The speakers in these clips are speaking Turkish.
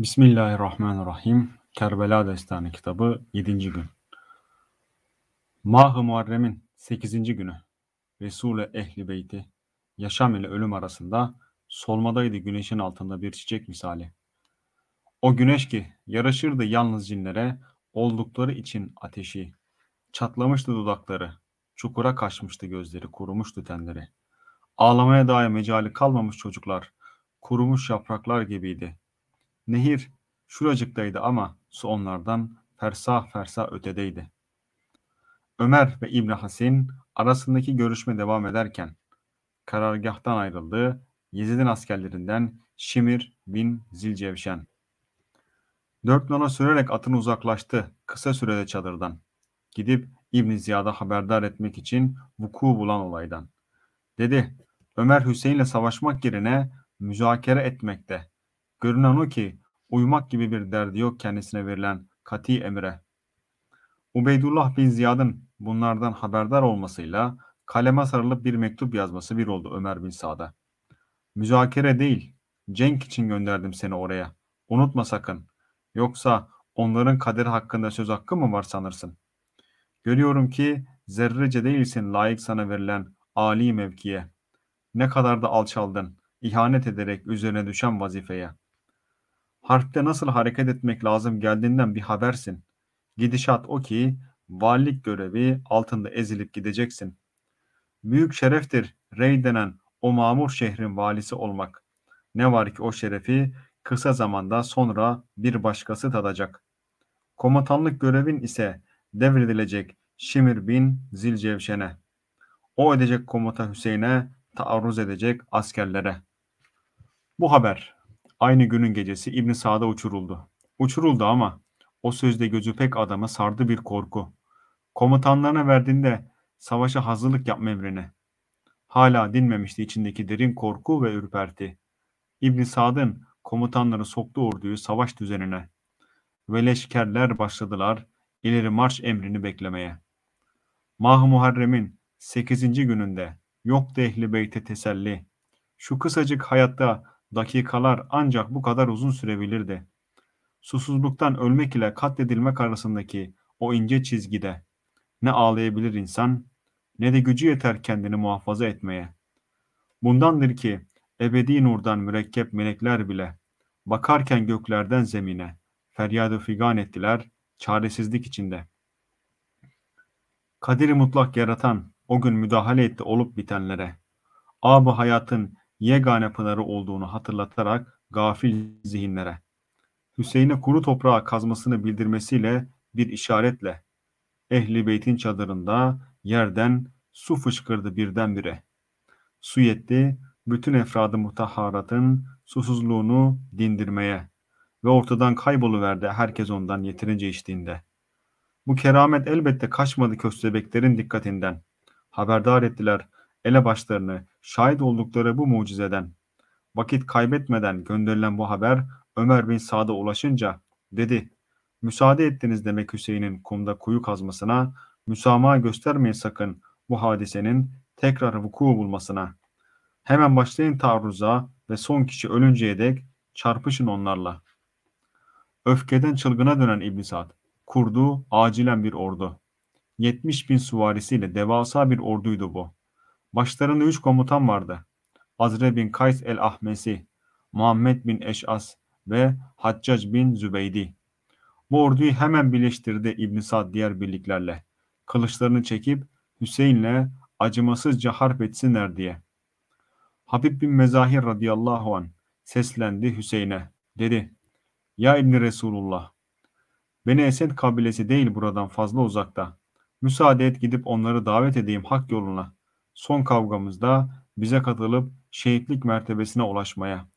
Bismillahirrahmanirrahim. Kerbela Destanı kitabı 7. gün. mah Muharrem'in 8. günü Resul-i Ehli Beyti yaşam ile ölüm arasında solmadaydı güneşin altında bir çiçek misali. O güneş ki yaraşırdı yalnız cinlere oldukları için ateşi. Çatlamıştı dudakları, çukura kaçmıştı gözleri, kurumuştu tenleri. Ağlamaya dair mecali kalmamış çocuklar, kurumuş yapraklar gibiydi.'' Nehir şuracıktaydı ama su onlardan fersah fersah ötedeydi. Ömer ve İbni Hasin arasındaki görüşme devam ederken karargahtan ayrıldığı Yezid'in askerlerinden Şimir bin Zilcevşen. Dört nala sürerek atını uzaklaştı kısa sürede çadırdan. Gidip İbn Ziyad'a haberdar etmek için vuku bulan olaydan. Dedi Ömer Hüseyin'le savaşmak yerine müzakere etmekte Görünen o ki uyumak gibi bir derdi yok kendisine verilen kati emire. Ubeydullah bin Ziyad'ın bunlardan haberdar olmasıyla kaleme sarılıp bir mektup yazması bir oldu Ömer bin Sa'da. Müzakere değil, cenk için gönderdim seni oraya. Unutma sakın. Yoksa onların kaderi hakkında söz hakkı mı var sanırsın? Görüyorum ki zerrece değilsin layık sana verilen âli mevkiye. Ne kadar da alçaldın, ihanet ederek üzerine düşen vazifeye.'' Harpte nasıl hareket etmek lazım geldiğinden bir habersin. Gidişat o ki valilik görevi altında ezilip gideceksin. Büyük şereftir rey denen o mamur şehrin valisi olmak. Ne var ki o şerefi kısa zamanda sonra bir başkası tadacak. Komutanlık görevin ise devredilecek Şimir bin Zilcevşen'e. O ödecek komuta Hüseyin'e taarruz edecek askerlere. Bu haber Aynı günün gecesi İbn Sa'da uçuruldu. Uçuruldu ama o sözde gözü pek adama sardı bir korku. Komutanlarına verdiğinde savaşa hazırlık yapma emrini. Hala dinmemişti içindeki derin korku ve ürperti. İbn Sad'ın komutanları soktu orduyu savaş düzenine. Ve leşkerler başladılar ileri marş emrini beklemeye. Mah Muharrem'in 8. gününde yok ehli beyte teselli. Şu kısacık hayatta dakikalar ancak bu kadar uzun sürebilirdi. Susuzluktan ölmek ile katledilmek arasındaki o ince çizgide ne ağlayabilir insan ne de gücü yeter kendini muhafaza etmeye. Bundandır ki ebedi nurdan mürekkep melekler bile bakarken göklerden zemine feryadı figan ettiler çaresizlik içinde. Kadiri mutlak yaratan o gün müdahale etti olup bitenlere. Abu hayatın yegane pınarı olduğunu hatırlatarak gafil zihinlere Hüseyin'e kuru toprağa kazmasını bildirmesiyle bir işaretle Ehli Beyt'in çadırında yerden su fışkırdı birdenbire. Su yetti bütün efradı mutahharatın susuzluğunu dindirmeye ve ortadan kayboluverdi herkes ondan yeterince içtiğinde. Bu keramet elbette kaçmadı köstebeklerin dikkatinden. Haberdar ettiler elebaşlarını şahit oldukları bu mucizeden vakit kaybetmeden gönderilen bu haber Ömer bin Sad'a ulaşınca dedi müsaade ettiniz demek Hüseyin'in kumda kuyu kazmasına müsamaha göstermeyin sakın bu hadisenin tekrar vuku bulmasına. Hemen başlayın taarruza ve son kişi ölünceye dek çarpışın onlarla. Öfkeden çılgına dönen İbn Sad kurdu acilen bir ordu. 70 bin süvarisiyle devasa bir orduydu bu. Başlarında üç komutan vardı. Azre bin Kays el-Ahmesi, Muhammed bin Eş'as ve Haccac bin Zübeydi. Bu orduyu hemen birleştirdi İbn Sad diğer birliklerle. Kılıçlarını çekip Hüseyin'le acımasızca harp etsinler diye. Habib bin Mezahir radıyallahu an seslendi Hüseyin'e. Dedi, ya İbni Resulullah, Beni Esed kabilesi değil buradan fazla uzakta. Müsaade et gidip onları davet edeyim hak yoluna son kavgamızda bize katılıp şehitlik mertebesine ulaşmaya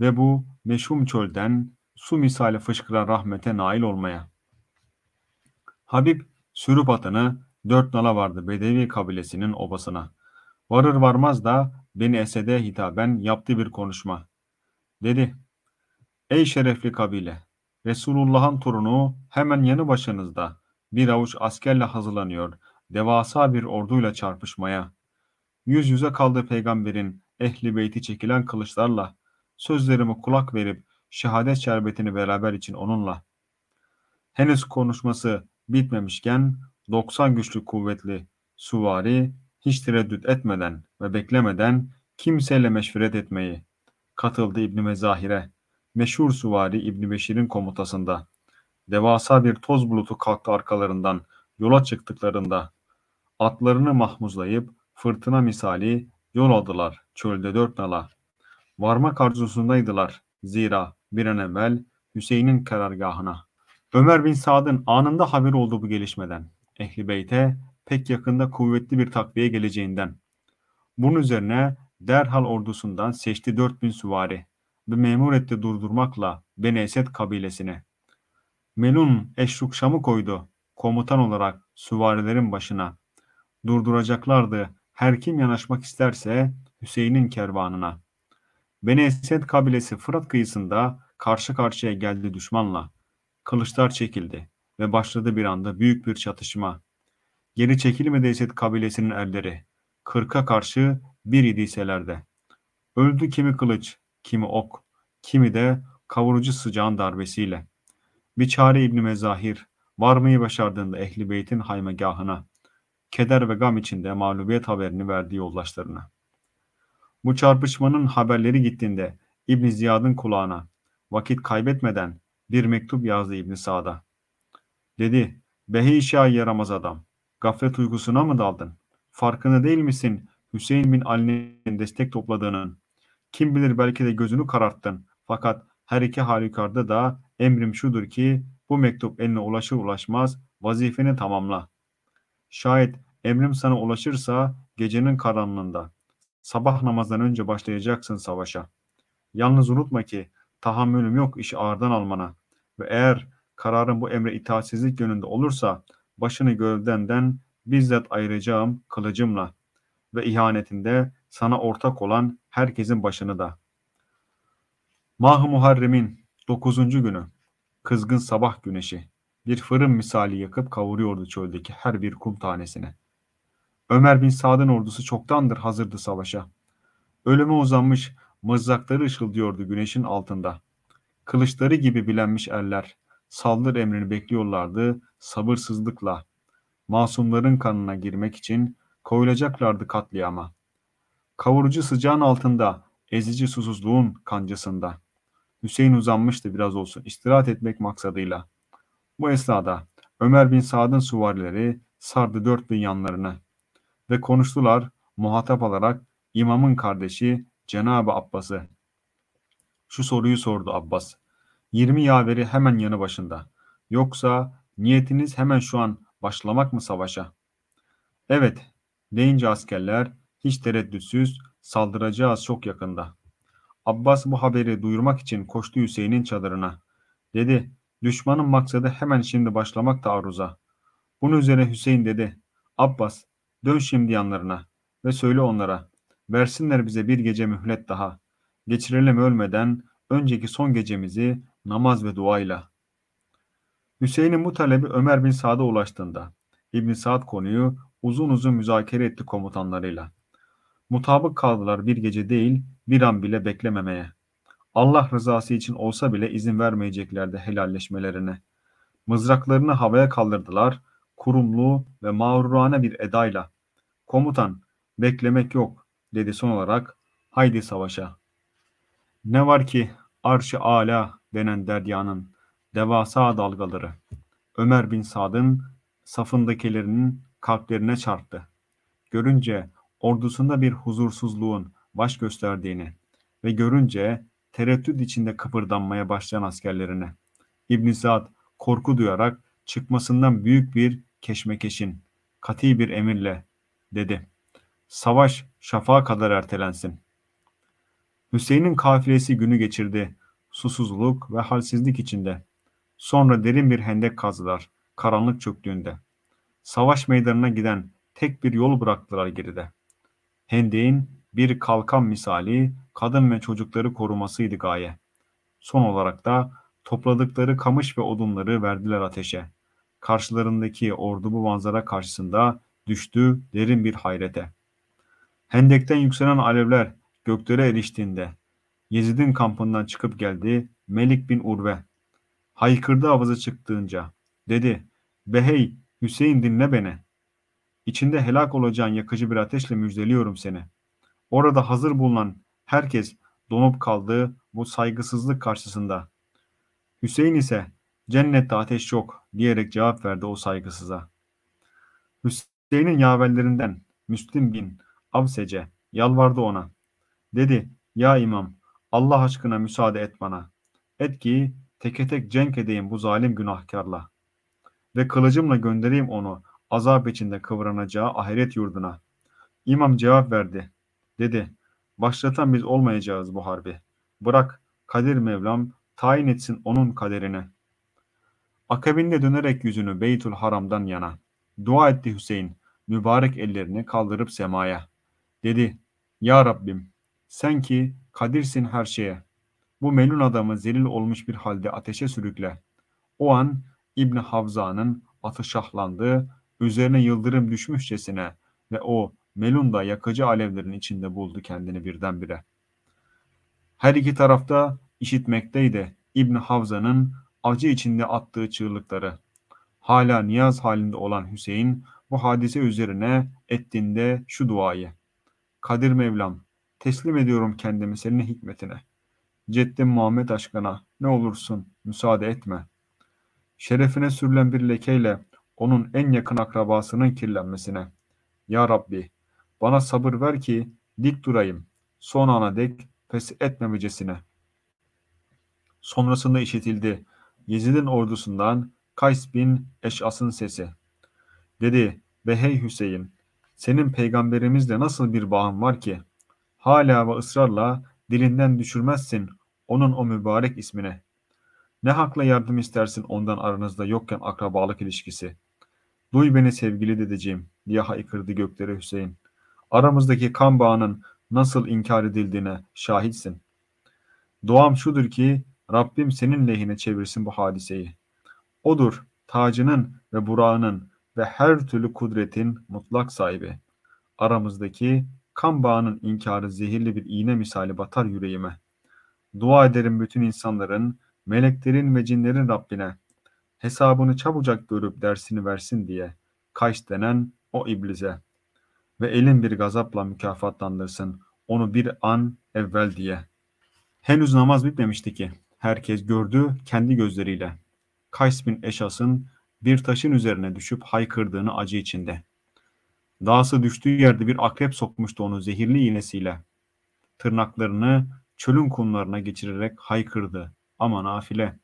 ve bu meşhum çölden su misali fışkıran rahmete nail olmaya. Habib sürüp atını dört nala vardı Bedevi kabilesinin obasına. Varır varmaz da beni Esed'e hitaben yaptı bir konuşma. Dedi, ey şerefli kabile, Resulullah'ın torunu hemen yanı başınızda bir avuç askerle hazırlanıyor, devasa bir orduyla çarpışmaya.'' Yüz yüze kaldı peygamberin ehli beyti çekilen kılıçlarla. sözlerimi kulak verip şehadet şerbetini beraber için onunla. Henüz konuşması bitmemişken 90 güçlü kuvvetli suvari hiç tereddüt etmeden ve beklemeden kimseyle meşveret etmeyi katıldı İbni Mezahir'e. Meşhur suvari İbni Beşir'in komutasında. Devasa bir toz bulutu kalktı arkalarından yola çıktıklarında atlarını mahmuzlayıp fırtına misali yol aldılar çölde dört nala. Varmak arzusundaydılar zira bir an evvel Hüseyin'in karargahına. Ömer bin Sad'ın anında haber oldu bu gelişmeden. Ehli Beyt'e pek yakında kuvvetli bir takviye geleceğinden. Bunun üzerine derhal ordusundan seçti 4000 süvari ve memur etti durdurmakla Beni Esed kabilesine. Melun Eşruk Şam'ı koydu komutan olarak süvarilerin başına. Durduracaklardı her kim yanaşmak isterse Hüseyin'in kervanına. Beni Esed kabilesi Fırat kıyısında karşı karşıya geldi düşmanla. Kılıçlar çekildi ve başladı bir anda büyük bir çatışma. Geri çekilmedi Esed kabilesinin erleri. Kırka karşı bir idiyseler de. Öldü kimi kılıç, kimi ok, kimi de kavurucu sıcağın darbesiyle. Bir çare İbni Mezahir varmayı başardığında Ehli Beyt'in haymegahına keder ve gam içinde mağlubiyet haberini verdi yoldaşlarına. Bu çarpışmanın haberleri gittiğinde İbn Ziyad'ın kulağına vakit kaybetmeden bir mektup yazdı İbn Sa'da. Dedi, Behişa yaramaz adam, gaflet uykusuna mı daldın? Farkında değil misin Hüseyin bin Ali'nin destek topladığının? Kim bilir belki de gözünü kararttın. Fakat her iki halükarda da emrim şudur ki bu mektup eline ulaşır ulaşmaz vazifeni tamamla. Şayet emrim sana ulaşırsa gecenin karanlığında sabah namazdan önce başlayacaksın savaşa. Yalnız unutma ki tahammülüm yok işi ağırdan almana ve eğer kararın bu emre itaatsizlik yönünde olursa başını gövdenden bizzat ayıracağım kılıcımla ve ihanetinde sana ortak olan herkesin başını da. Mah-ı Muharrem'in 9. günü kızgın sabah güneşi bir fırın misali yakıp kavuruyordu çöldeki her bir kum tanesine. Ömer bin Sad'ın ordusu çoktandır hazırdı savaşa. Ölüme uzanmış, mızrakları ışıldıyordu güneşin altında. Kılıçları gibi bilenmiş erler, saldır emrini bekliyorlardı sabırsızlıkla. Masumların kanına girmek için koyulacaklardı katliama. Kavurucu sıcağın altında, ezici susuzluğun kancasında. Hüseyin uzanmıştı biraz olsun istirahat etmek maksadıyla.'' Bu esnada Ömer bin Sad'ın suvarileri sardı dört bin yanlarına ve konuştular muhatap alarak imamın kardeşi Cenab-ı Abbas'ı. Şu soruyu sordu Abbas. 20 yaveri hemen yanı başında. Yoksa niyetiniz hemen şu an başlamak mı savaşa? Evet deyince askerler hiç tereddütsüz saldıracağız çok yakında. Abbas bu haberi duyurmak için koştu Hüseyin'in çadırına. Dedi Düşmanın maksadı hemen şimdi başlamak taarruza. Bunun üzerine Hüseyin dedi. Abbas dön şimdi yanlarına ve söyle onlara. Versinler bize bir gece mühlet daha. Geçirelim ölmeden önceki son gecemizi namaz ve duayla. Hüseyin'in bu talebi Ömer bin Sad'a ulaştığında İbn Sad konuyu uzun uzun müzakere etti komutanlarıyla. Mutabık kaldılar bir gece değil bir an bile beklememeye.'' Allah rızası için olsa bile izin vermeyeceklerdi helalleşmelerine. Mızraklarını havaya kaldırdılar, kurumlu ve mağrurane bir edayla. Komutan, beklemek yok, dedi son olarak, haydi savaşa. Ne var ki arş-ı ala denen deryanın devasa dalgaları. Ömer bin Sad'ın safındakilerinin kalplerine çarptı. Görünce ordusunda bir huzursuzluğun baş gösterdiğini ve görünce tereddüt içinde kıpırdanmaya başlayan askerlerine. İbn Saad korku duyarak çıkmasından büyük bir keşmekeşin, kati bir emirle dedi. Savaş şafağa kadar ertelensin. Hüseyin'in kafilesi günü geçirdi. Susuzluk ve halsizlik içinde. Sonra derin bir hendek kazdılar. Karanlık çöktüğünde. Savaş meydanına giden tek bir yol bıraktılar geride. Hendeğin bir kalkan misali kadın ve çocukları korumasıydı gaye. Son olarak da topladıkları kamış ve odunları verdiler ateşe. Karşılarındaki ordu bu manzara karşısında düştü derin bir hayrete. Hendekten yükselen alevler göklere eriştiğinde Yezid'in kampından çıkıp geldi Melik bin Urve. Haykırdı avazı çıktığınca dedi Behey Hüseyin dinle beni. İçinde helak olacağın yakıcı bir ateşle müjdeliyorum seni.'' Orada hazır bulunan herkes donup kaldığı bu saygısızlık karşısında. Hüseyin ise cennette ateş yok diyerek cevap verdi o saygısıza. Hüseyin'in yaverlerinden Müslim bin Avsece yalvardı ona. Dedi ya imam Allah aşkına müsaade et bana. Et ki teke tek cenk edeyim bu zalim günahkarla. Ve kılıcımla göndereyim onu azap içinde kıvranacağı ahiret yurduna. İmam cevap verdi. Dedi, başlatan biz olmayacağız bu harbi. Bırak Kadir Mevlam tayin etsin onun kaderini. Akabinde dönerek yüzünü Beytül Haram'dan yana. Dua etti Hüseyin, mübarek ellerini kaldırıp semaya. Dedi, Ya Rabbim, sen ki kadirsin her şeye. Bu melun adamı zelil olmuş bir halde ateşe sürükle. O an İbni Havza'nın atı şahlandı. üzerine yıldırım düşmüşçesine ve o Melun'da yakıcı alevlerin içinde buldu kendini birdenbire. Her iki tarafta işitmekteydi İbn Havza'nın acı içinde attığı çığlıkları. Hala niyaz halinde olan Hüseyin bu hadise üzerine ettiğinde şu duayı. Kadir Mevlam teslim ediyorum kendimi senin hikmetine. Ceddim Muhammed aşkına ne olursun müsaade etme. Şerefine sürülen bir lekeyle onun en yakın akrabasının kirlenmesine. Ya Rabbi bana sabır ver ki dik durayım. Son ana dek pes etmemecesine. Sonrasında işitildi. Yezid'in ordusundan Kays bin Eş'as'ın sesi. Dedi ve hey Hüseyin senin peygamberimizle nasıl bir bağın var ki? Hala ve ısrarla dilinden düşürmezsin onun o mübarek ismine. Ne hakla yardım istersin ondan aranızda yokken akrabalık ilişkisi? Duy beni sevgili dedeciğim diye haykırdı göklere Hüseyin aramızdaki kan bağının nasıl inkar edildiğine şahitsin. Duam şudur ki Rabbim senin lehine çevirsin bu hadiseyi. Odur tacının ve burağının ve her türlü kudretin mutlak sahibi. Aramızdaki kan bağının inkarı zehirli bir iğne misali batar yüreğime. Dua ederim bütün insanların, meleklerin ve cinlerin Rabbine. Hesabını çabucak görüp dersini versin diye. Kaç denen o iblize.'' ve elin bir gazapla mükafatlandırsın onu bir an evvel diye. Henüz namaz bitmemişti ki herkes gördü kendi gözleriyle. Kays bin Eşas'ın bir taşın üzerine düşüp haykırdığını acı içinde. Dağsı düştüğü yerde bir akrep sokmuştu onu zehirli iğnesiyle. Tırnaklarını çölün kumlarına geçirerek haykırdı ama nafile.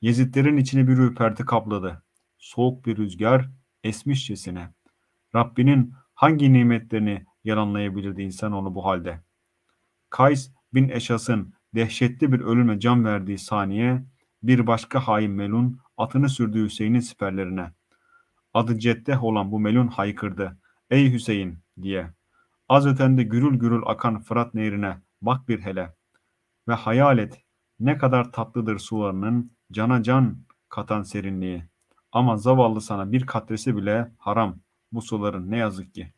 Yezitlerin içini bir ürperti kapladı. Soğuk bir rüzgar esmişçesine. Rabbinin hangi nimetlerini yalanlayabilirdi insan onu bu halde? Kays bin Eşas'ın dehşetli bir ölüme can verdiği saniye bir başka hain Melun atını sürdü Hüseyin'in siperlerine. Adı Ceddeh olan bu Melun haykırdı. Ey Hüseyin diye. Az ötende gürül gürül akan Fırat nehrine bak bir hele. Ve hayal et ne kadar tatlıdır sularının cana can katan serinliği. Ama zavallı sana bir katresi bile haram. Musoların ne yazık ki.